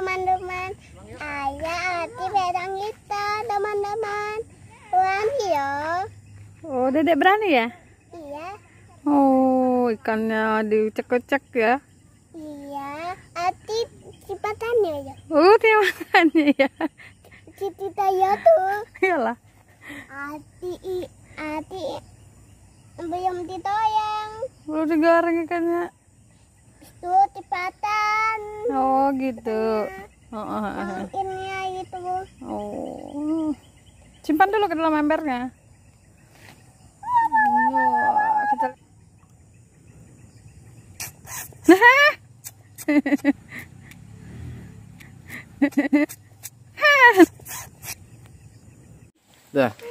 teman-teman Ayah Ati pegang kita teman-teman Berani yo. Oh dedek berani ya? Iya Oh ikannya dicek-cek ya? Iya Ati cipatannya ya Oh cipatannya ya Cita ya tuh Iyalah Ati Ati belum ditoyang Belum digoreng ikannya Oh gitu. Oh, oh, oh, oh. Ini aja Oh. Simpan dulu ke dalam embernya. kita Dah.